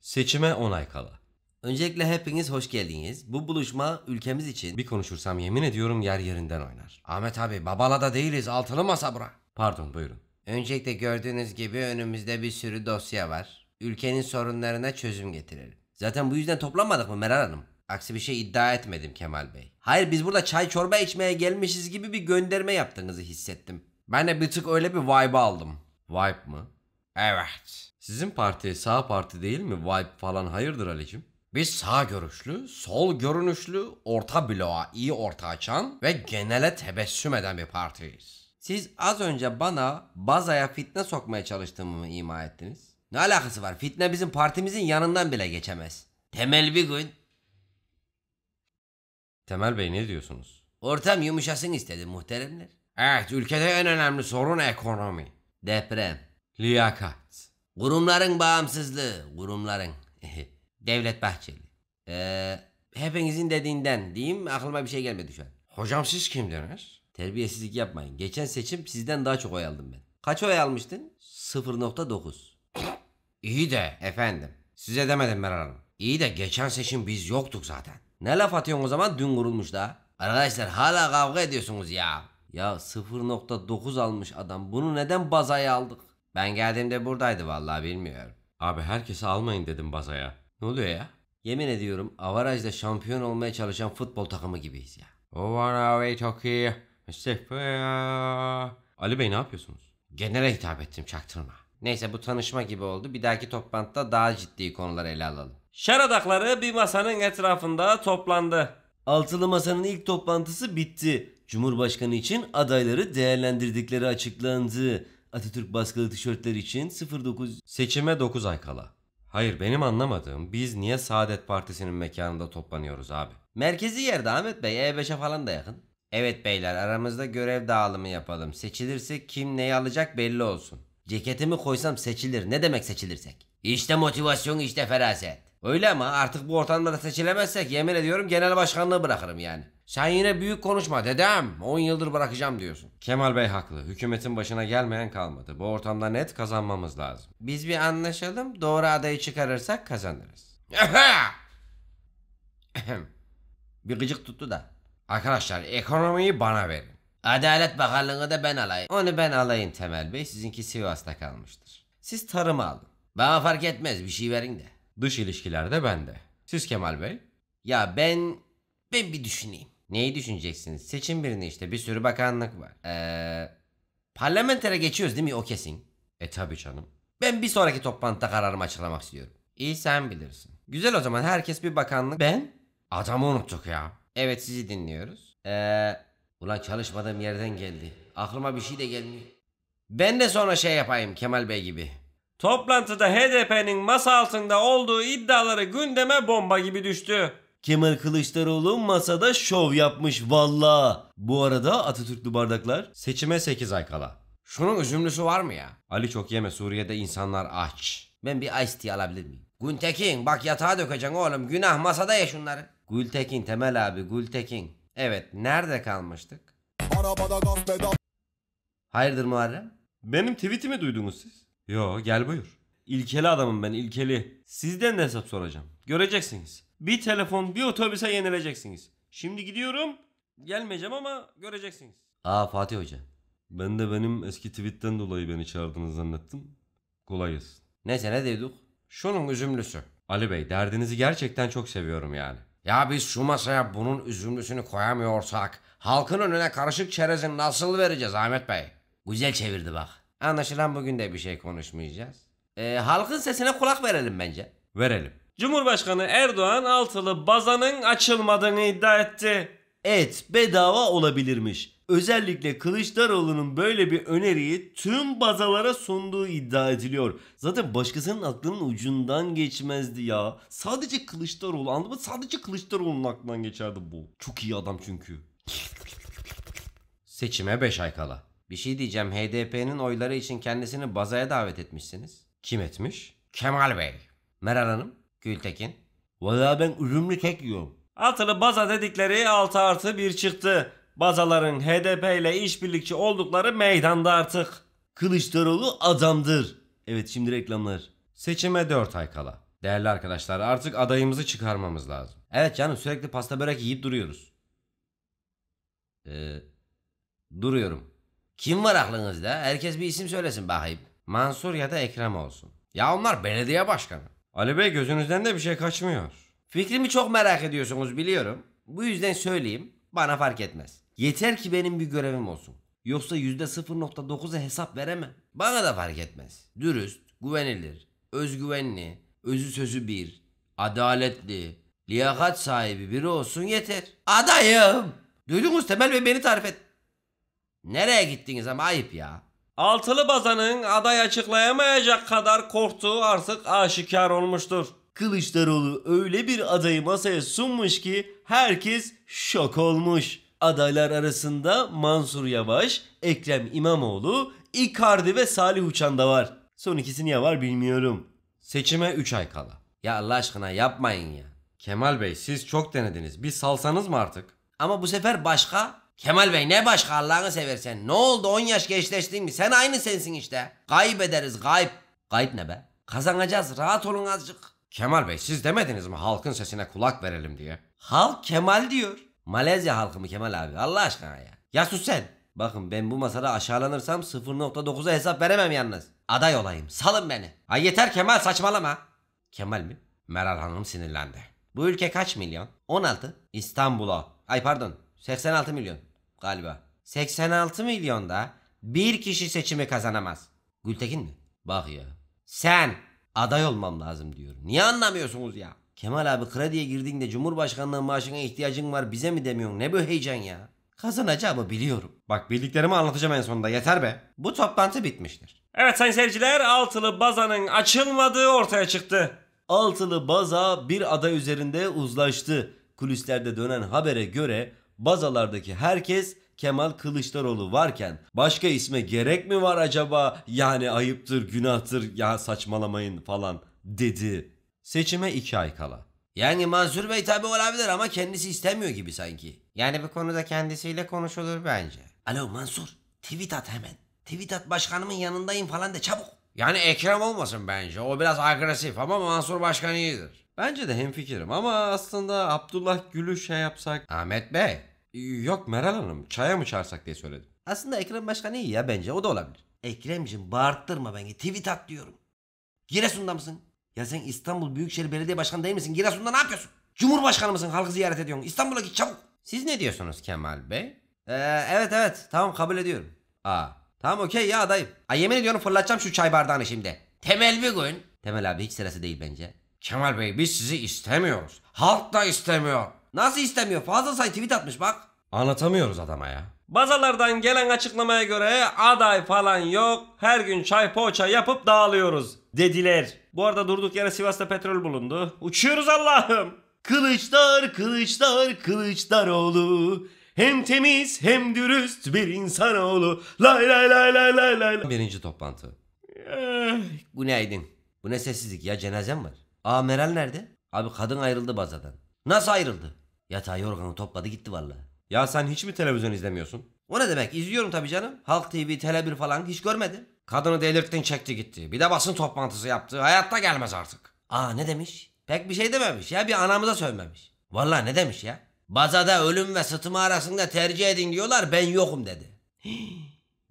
Seçime onay kala. Öncelikle hepiniz hoş geldiniz. Bu buluşma ülkemiz için bir konuşursam yemin ediyorum yer yerinden oynar. Ahmet abi babalada değiliz altılı masa bura. Pardon buyurun. Öncelikle gördüğünüz gibi önümüzde bir sürü dosya var. Ülkenin sorunlarına çözüm getirelim. Zaten bu yüzden toplanmadık mı Meral Hanım? Aksi bir şey iddia etmedim Kemal Bey. Hayır biz burada çay çorba içmeye gelmişiz gibi bir gönderme yaptığınızı hissettim. Ben de bir tık öyle bir vibe aldım. Vibe mı? Evet. Sizin parti sağ parti değil mi? Vibe falan hayırdır Ali'cim? Biz sağ görüşlü, sol görünüşlü, orta bloğa iyi orta açan ve genele tebessüm eden bir partiyiz. Siz az önce bana bazaya fitne sokmaya çalıştığımı ima ettiniz. Ne alakası var? Fitne bizim partimizin yanından bile geçemez. Temel bir gün Temel Bey ne diyorsunuz? Ortam yumuşasın istedim muhteremler. Evet ülkede en önemli sorun ekonomi. Deprem. Liyakat. Kurumların bağımsızlığı. Kurumların. Devlet Bahçeli. Ee, hepinizin dediğinden diyeyim aklıma bir şey gelmedi şu an. Hocam siz kimdiniz? Terbiyesizlik yapmayın. Geçen seçim sizden daha çok oy aldım ben. Kaç oy almıştın? 0.9. İyi de efendim. Size demedim Meral Hanım. İyi de geçen seçim biz yoktuk zaten. Ne laf atıyorsun o zaman? Dün kurulmuş da. Arkadaşlar hala kavga ediyorsunuz ya. Ya 0.9 almış adam. Bunu neden bazaya aldık? Ben geldiğimde buradaydı vallahi bilmiyorum. Abi herkesi almayın dedim bazaya. Ne oluyor ya? Yemin ediyorum avarajda şampiyon olmaya çalışan futbol takımı gibiyiz ya. Ovaravay çok iyi. Ali Bey ne yapıyorsunuz? Genele hitap ettim çaktırma. Neyse bu tanışma gibi oldu. Bir dahaki toplantıda daha ciddi konular ele alalım. Şar bir masanın etrafında toplandı. Altılı masanın ilk toplantısı bitti. Cumhurbaşkanı için adayları değerlendirdikleri açıklandı. Atatürk baskılı tişörtler için 09 seçime 9 ay kala. Hayır benim anlamadığım biz niye Saadet Partisi'nin mekanında toplanıyoruz abi? Merkezi yerde Ahmet Bey E5'e falan da yakın. Evet beyler aramızda görev dağılımı yapalım. Seçilirse kim neyi alacak belli olsun. Ceketimi koysam seçilir. Ne demek seçilirsek? İşte motivasyon işte feraset. Öyle ama artık bu ortamda da seçilemezsek yemin ediyorum genel başkanlığı bırakırım yani. Sen yine büyük konuşma dedem. 10 yıldır bırakacağım diyorsun. Kemal Bey haklı. Hükümetin başına gelmeyen kalmadı. Bu ortamda net kazanmamız lazım. Biz bir anlaşalım. Doğru adayı çıkarırsak kazanırız. bir gıcık tuttu da. Arkadaşlar ekonomiyi bana verin. Adalet Bakanlığı'nı da ben alayım. Onu ben alayım Temel Bey. Sizinki Sivas'ta kalmıştır. Siz tarımı alın. Bana fark etmez bir şey verin de. Dış ilişkilerde bende. Siz Kemal Bey? Ya ben ben bir düşüneyim. Neyi düşüneceksiniz? Seçin birini işte. Bir sürü bakanlık var. Ee, parlamentere geçiyoruz değil mi? O kesin. E tabi canım. Ben bir sonraki toplantıda kararımı açıklamak istiyorum. İyi sen bilirsin. Güzel o zaman herkes bir bakanlık. Ben? Adamı unuttuk ya. Evet sizi dinliyoruz. Ee, ulan çalışmadığım yerden geldi. Aklıma bir şey de gelmiyor. Ben de sonra şey yapayım Kemal Bey gibi. Toplantıda HDP'nin masa altında olduğu iddiaları gündeme bomba gibi düştü. Kemal Kılıçdaroğlu masada şov yapmış valla. Bu arada Atatürklü bardaklar seçime 8 ay kala. Şunun üzümlüsü var mı ya? Ali çok yeme Suriye'de insanlar aç. Ben bir ice tea alabilir miyim? Gültekin bak yatağa dökeceksin oğlum günah masada ya şunları. Gültekin Temel abi Gültekin. Evet nerede kalmıştık? Hayırdır Muharrem? Benim tweetimi duydunuz siz? Yo gel buyur. İlkeli adamım ben ilkeli. Sizden de hesap soracağım. Göreceksiniz. Bir telefon bir otobüse yenileceksiniz. Şimdi gidiyorum. Gelmeyeceğim ama göreceksiniz. Aa Fatih Hoca. Ben de benim eski tweetten dolayı beni çağırdığını zannettim. Kolay gelsin. Neyse ne dedik? Şunun üzümlüsü. Ali Bey derdinizi gerçekten çok seviyorum yani. Ya biz şu masaya bunun üzümlüsünü koyamıyorsak halkın önüne karışık çerezin nasıl vereceğiz Ahmet Bey? Güzel çevirdi bak. Anlaşılan bugün de bir şey konuşmayacağız. Ee, halkın sesine kulak verelim bence. Verelim. Cumhurbaşkanı Erdoğan altılı bazanın açılmadığını iddia etti. Evet bedava olabilirmiş. Özellikle Kılıçdaroğlu'nun böyle bir öneriyi tüm bazalara sunduğu iddia ediliyor. Zaten başkasının aklının ucundan geçmezdi ya. Sadece Kılıçdaroğlu anladın mı? Sadece Kılıçdaroğlu'nun aklından geçerdi bu. Çok iyi adam çünkü. Seçime 5 ay kala. Bir şey diyeceğim HDP'nin oyları için kendisini bazaya davet etmişsiniz. Kim etmiş? Kemal Bey. Meral Hanım. Gültekin. Valla ben üzümlü kek yiyorum. Altılı baza dedikleri 6 artı 1 çıktı. Bazaların HDP ile işbirlikçi oldukları meydanda artık. Kılıçdaroğlu adamdır. Evet şimdi reklamlar. Seçime 4 ay kala. Değerli arkadaşlar artık adayımızı çıkarmamız lazım. Evet canım sürekli pasta börek yiyip duruyoruz. Ee, duruyorum. Kim var aklınızda? Herkes bir isim söylesin bakayım. Mansur ya da Ekrem olsun. Ya onlar belediye başkanı. Ali Bey gözünüzden de bir şey kaçmıyor. Fikrimi çok merak ediyorsunuz biliyorum. Bu yüzden söyleyeyim. Bana fark etmez. Yeter ki benim bir görevim olsun. Yoksa %0.9'a hesap veremem. Bana da fark etmez. Dürüst, güvenilir, özgüvenli, özü sözü bir, adaletli, liyakat sahibi biri olsun yeter. Adayım! Duydunuz Temel Bey beni tarif etti. Nereye gittiniz ama ayıp ya. Altılı bazanın aday açıklayamayacak kadar korktuğu artık aşikar olmuştur. Kılıçdaroğlu öyle bir adayı masaya sunmuş ki herkes şok olmuş. Adaylar arasında Mansur Yavaş, Ekrem İmamoğlu, Icardi ve Salih Uçan da var. Son ikisi niye var bilmiyorum. Seçime 3 ay kala. Ya Allah aşkına yapmayın ya. Kemal Bey siz çok denediniz. Bir salsanız mı artık? Ama bu sefer başka Kemal Bey ne başka Allah'ını seversen. Ne oldu 10 yaş gençleştin mi? Sen aynı sensin işte. Kaybederiz kayıp. Gayb ne be? Kazanacağız rahat olun azıcık. Kemal Bey siz demediniz mi halkın sesine kulak verelim diye? Halk Kemal diyor. Malezya halkı mı Kemal abi Allah aşkına ya. Ya sus sen. Bakın ben bu masada aşağılanırsam 0.9'a hesap veremem yalnız. Aday olayım salın beni. Ay yeter Kemal saçmalama. Kemal mi? Meral Hanım sinirlendi. Bu ülke kaç milyon? 16. İstanbul'a. Ay pardon 86 milyon galiba. 86 milyonda bir kişi seçimi kazanamaz. Gültekin mi? Bak ya. Sen aday olmam lazım diyor. Niye anlamıyorsunuz ya? Kemal abi krediye girdiğinde Cumhurbaşkanlığı maaşına ihtiyacın var bize mi demiyorsun? Ne bu heyecan ya? Kazanacağımı biliyorum. Bak bildiklerimi anlatacağım en sonunda yeter be. Bu toplantı bitmiştir. Evet sayın seyirciler altılı bazanın açılmadığı ortaya çıktı. Altılı baza bir aday üzerinde uzlaştı. Kulislerde dönen habere göre bazalardaki herkes Kemal Kılıçdaroğlu varken başka isme gerek mi var acaba? Yani ayıptır, günahtır, ya saçmalamayın falan dedi. Seçime iki ay kala. Yani Mansur Bey tabi olabilir ama kendisi istemiyor gibi sanki. Yani bu konuda kendisiyle konuşulur bence. Alo Mansur tweet at hemen. Tweet at başkanımın yanındayım falan de çabuk. Yani Ekrem olmasın bence. O biraz agresif ama Mansur Başkan iyidir. Bence de hemfikirim ama aslında Abdullah Gül'ü şey yapsak... Ahmet Bey. Yok Meral Hanım çaya mı çağırsak diye söyledim. Aslında Ekrem Başkan iyi ya bence o da olabilir. Ekrem'cim bağırttırma beni tweet at diyorum. Giresun'da mısın? Ya sen İstanbul Büyükşehir Belediye Başkanı değil misin? Giresun'da ne yapıyorsun? Cumhurbaşkanı mısın? Halkı ziyaret ediyorsun. İstanbul'a git çabuk. Siz ne diyorsunuz Kemal Bey? Ee, evet evet tamam kabul ediyorum. Aa, tamam okey ya adayım. Ay yemin ediyorum fırlatacağım şu çay bardağını şimdi. Temel bir gün. Temel abi hiç sırası değil bence. Kemal Bey biz sizi istemiyoruz. Halk da istemiyor. Nasıl istemiyor? Fazla say tweet atmış bak. Anlatamıyoruz adama ya. Bazalardan gelen açıklamaya göre aday falan yok. Her gün çay poğaça yapıp dağılıyoruz dediler. Bu arada durduk yere Sivas'ta petrol bulundu. Uçuyoruz Allah'ım. Kılıçlar, Kılıçlar, Kılıçdaroğlu. Hem temiz hem dürüst bir insanoğlu. Lay lay lay lay lay lay. Birinci toplantı. Eh, bu neydin? Bu ne sessizlik ya cenazem var. Aa Meral nerede? Abi kadın ayrıldı bazadan. Nasıl ayrıldı? Yatağı yorganı topladı gitti valla. Ya sen hiç mi televizyon izlemiyorsun? O ne demek? İzliyorum tabii canım. Halk TV, Tele1 falan hiç görmedim. Kadını delirttin çekti gitti. Bir de basın toplantısı yaptı. Hayatta gelmez artık. Aa ne demiş? Pek bir şey dememiş ya. Bir anamıza sövmemiş. Valla ne demiş ya? Bazada ölüm ve sıtımı arasında tercih edin diyorlar ben yokum dedi.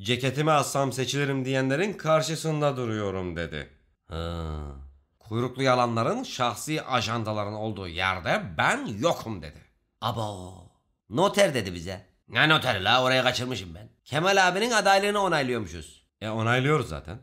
Ceketimi assam seçilirim diyenlerin karşısında duruyorum dedi. Ha. Kuyruklu yalanların şahsi ajandaların olduğu yerde ben yokum dedi. Abo. Noter dedi bize. Ne noteri la oraya kaçırmışım ben. Kemal abinin adaylığını onaylıyormuşuz. E onaylıyoruz zaten.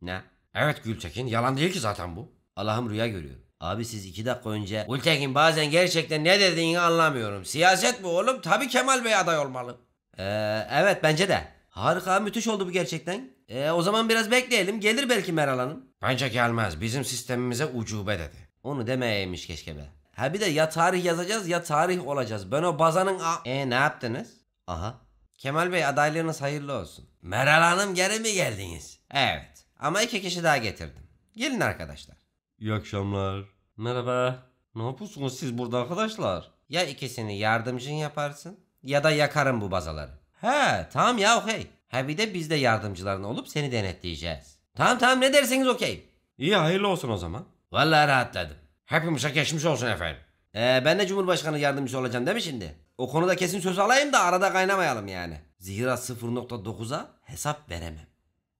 Ne? Evet Gültekin yalan değil ki zaten bu. Allah'ım rüya görüyorum. Abi siz iki dakika önce Gültekin bazen gerçekten ne dediğini anlamıyorum. Siyaset bu oğlum tabi Kemal Bey aday olmalı. Ee, evet bence de. Harika müthiş oldu bu gerçekten. Ee, o zaman biraz bekleyelim gelir belki Meral Hanım. Bence gelmez. Bizim sistemimize ucube dedi. Onu demeyeymiş keşke be. Ha bir de ya tarih yazacağız ya tarih olacağız. Ben o bazanın a... E ne yaptınız? Aha. Kemal Bey adaylarınız hayırlı olsun. Meral Hanım geri mi geldiniz? Evet. Ama iki kişi daha getirdim. Gelin arkadaşlar. İyi akşamlar. Merhaba. Ne yapıyorsunuz siz burada arkadaşlar? Ya ikisini yardımcın yaparsın ya da yakarım bu bazaları. He tamam ya okey. Ha bir de biz de yardımcıların olup seni denetleyeceğiz. Tamam tamam ne derseniz okey. İyi hayırlı olsun o zaman. Vallahi rahatladım. Hepimize geçmiş olsun efendim. Ee, ben de Cumhurbaşkanı yardımcısı olacağım değil mi şimdi? O konuda kesin söz alayım da arada kaynamayalım yani. Zira 0.9'a hesap veremem.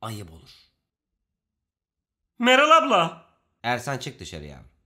Ayıp olur. Meral abla. Ersan çık dışarı yavrum.